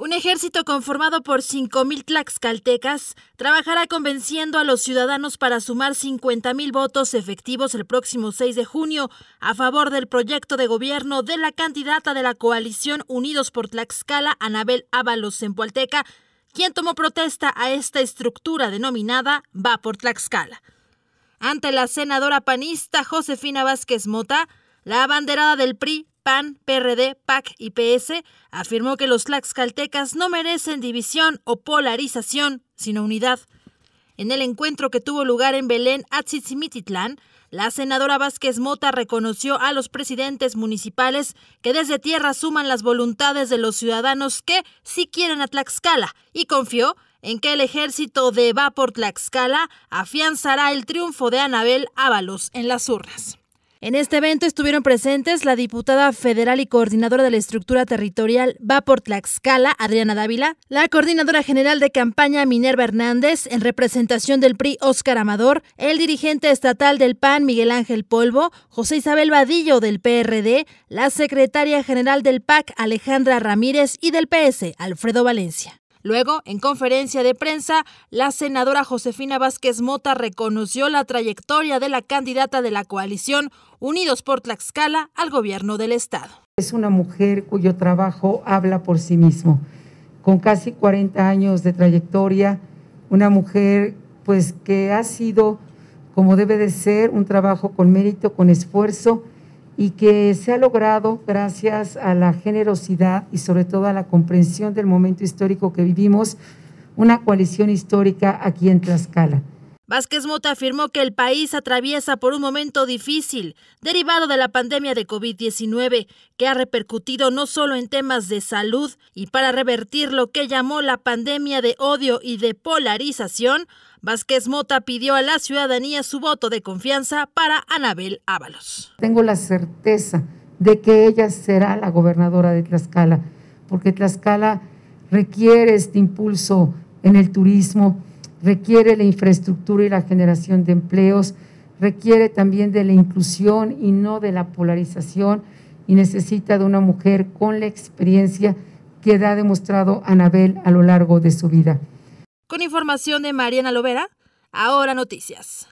Un ejército conformado por 5.000 tlaxcaltecas trabajará convenciendo a los ciudadanos para sumar 50.000 votos efectivos el próximo 6 de junio a favor del proyecto de gobierno de la candidata de la coalición Unidos por Tlaxcala, Anabel Ábalos en quien tomó protesta a esta estructura denominada Va por Tlaxcala. Ante la senadora panista Josefina Vázquez Mota, la abanderada del PRI PAN, PRD, PAC y PS, afirmó que los tlaxcaltecas no merecen división o polarización, sino unidad. En el encuentro que tuvo lugar en Belén, Atzitzimititlán, la senadora Vázquez Mota reconoció a los presidentes municipales que desde tierra suman las voluntades de los ciudadanos que sí quieren a Tlaxcala y confió en que el ejército de Vapor Tlaxcala afianzará el triunfo de Anabel Ábalos en las urnas. En este evento estuvieron presentes la diputada federal y coordinadora de la estructura territorial Va por Tlaxcala, Adriana Dávila, la coordinadora general de campaña Minerva Hernández, en representación del PRI Óscar Amador, el dirigente estatal del PAN Miguel Ángel Polvo, José Isabel Vadillo del PRD, la secretaria general del PAC Alejandra Ramírez y del PS Alfredo Valencia. Luego, en conferencia de prensa, la senadora Josefina Vázquez Mota reconoció la trayectoria de la candidata de la coalición Unidos por Tlaxcala al gobierno del Estado. Es una mujer cuyo trabajo habla por sí mismo. Con casi 40 años de trayectoria, una mujer pues que ha sido como debe de ser, un trabajo con mérito, con esfuerzo y que se ha logrado gracias a la generosidad y sobre todo a la comprensión del momento histórico que vivimos, una coalición histórica aquí en Tlaxcala. Vázquez Mota afirmó que el país atraviesa por un momento difícil, derivado de la pandemia de COVID-19, que ha repercutido no solo en temas de salud, y para revertir lo que llamó la pandemia de odio y de polarización, Vázquez Mota pidió a la ciudadanía su voto de confianza para Anabel Ábalos. Tengo la certeza de que ella será la gobernadora de Tlaxcala, porque Tlaxcala requiere este impulso en el turismo, requiere la infraestructura y la generación de empleos, requiere también de la inclusión y no de la polarización y necesita de una mujer con la experiencia que ha demostrado Anabel a lo largo de su vida. Con información de Mariana Lovera, ahora noticias.